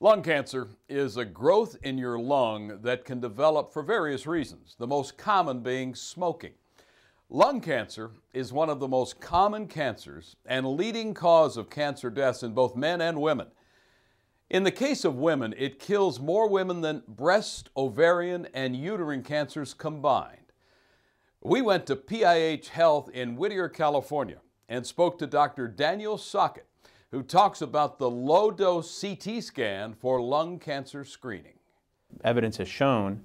Lung cancer is a growth in your lung that can develop for various reasons, the most common being smoking. Lung cancer is one of the most common cancers and leading cause of cancer deaths in both men and women. In the case of women, it kills more women than breast, ovarian, and uterine cancers combined. We went to PIH Health in Whittier, California, and spoke to Dr. Daniel Sockett who talks about the low dose CT scan for lung cancer screening. Evidence has shown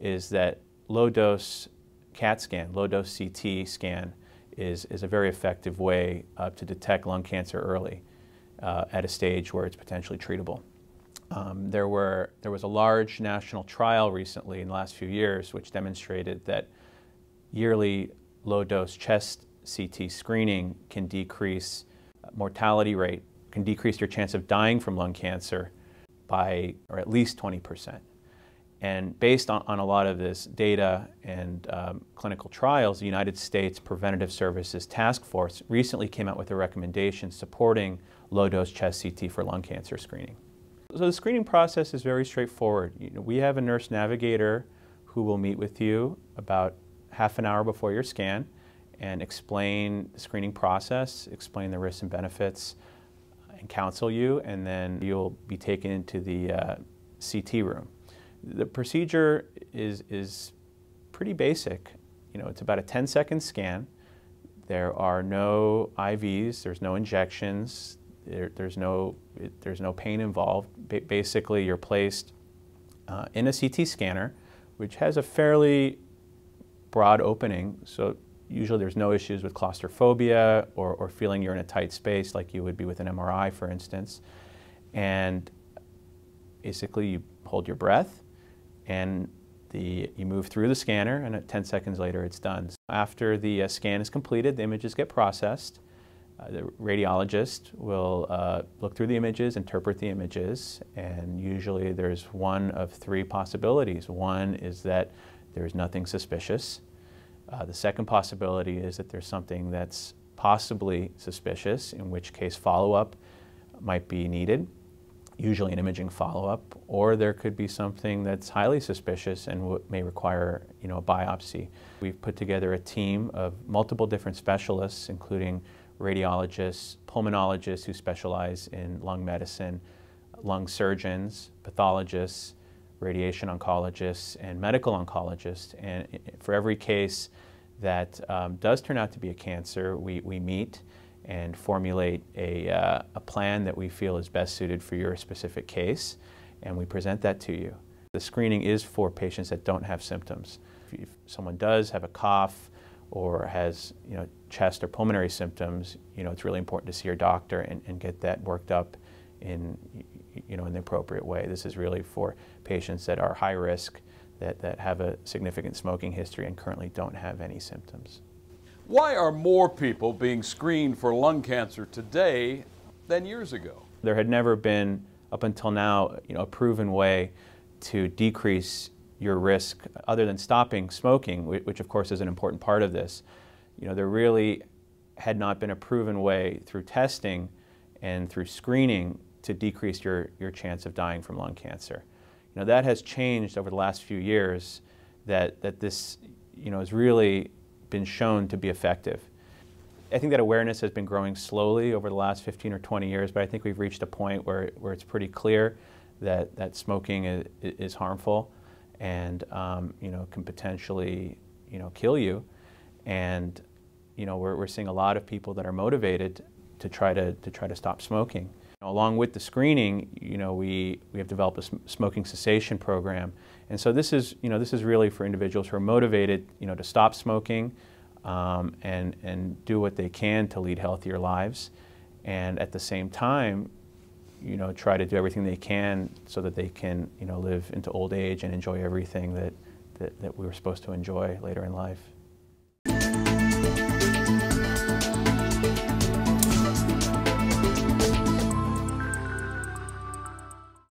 is that low dose CAT scan, low dose CT scan, is, is a very effective way uh, to detect lung cancer early uh, at a stage where it's potentially treatable. Um, there, were, there was a large national trial recently in the last few years which demonstrated that yearly low dose chest CT screening can decrease mortality rate can decrease your chance of dying from lung cancer by or at least 20%. And based on, on a lot of this data and um, clinical trials, the United States Preventative Services Task Force recently came out with a recommendation supporting low-dose chest CT for lung cancer screening. So the screening process is very straightforward. You know, we have a nurse navigator who will meet with you about half an hour before your scan and explain the screening process, explain the risks and benefits, and counsel you, and then you'll be taken into the uh, CT room. The procedure is, is pretty basic. You know, it's about a 10-second scan. There are no IVs, there's no injections, there, there's, no, it, there's no pain involved. Ba basically, you're placed uh, in a CT scanner, which has a fairly broad opening, so usually there's no issues with claustrophobia or, or feeling you're in a tight space like you would be with an MRI, for instance. And basically you hold your breath and the, you move through the scanner and 10 seconds later it's done. After the uh, scan is completed, the images get processed. Uh, the radiologist will uh, look through the images, interpret the images, and usually there's one of three possibilities. One is that there's nothing suspicious. Uh, the second possibility is that there's something that's possibly suspicious, in which case follow-up might be needed, usually an imaging follow-up, or there could be something that's highly suspicious and may require you know, a biopsy. We've put together a team of multiple different specialists, including radiologists, pulmonologists who specialize in lung medicine, lung surgeons, pathologists, radiation oncologists and medical oncologists. And for every case that um, does turn out to be a cancer, we, we meet and formulate a, uh, a plan that we feel is best suited for your specific case, and we present that to you. The screening is for patients that don't have symptoms. If, if someone does have a cough or has you know, chest or pulmonary symptoms, you know, it's really important to see your doctor and, and get that worked up in, you know, in the appropriate way. This is really for patients that are high risk, that, that have a significant smoking history and currently don't have any symptoms. Why are more people being screened for lung cancer today than years ago? There had never been, up until now, you know, a proven way to decrease your risk other than stopping smoking, which of course is an important part of this. You know, there really had not been a proven way through testing and through screening to decrease your, your chance of dying from lung cancer. You know, that has changed over the last few years that, that this you know, has really been shown to be effective. I think that awareness has been growing slowly over the last 15 or 20 years, but I think we've reached a point where, where it's pretty clear that, that smoking is, is harmful and um, you know, can potentially you know, kill you. And you know, we're, we're seeing a lot of people that are motivated to try to, to, try to stop smoking. Along with the screening, you know, we, we have developed a smoking cessation program. And so this is, you know, this is really for individuals who are motivated, you know, to stop smoking um, and, and do what they can to lead healthier lives. And at the same time, you know, try to do everything they can so that they can, you know, live into old age and enjoy everything that, that, that we were supposed to enjoy later in life.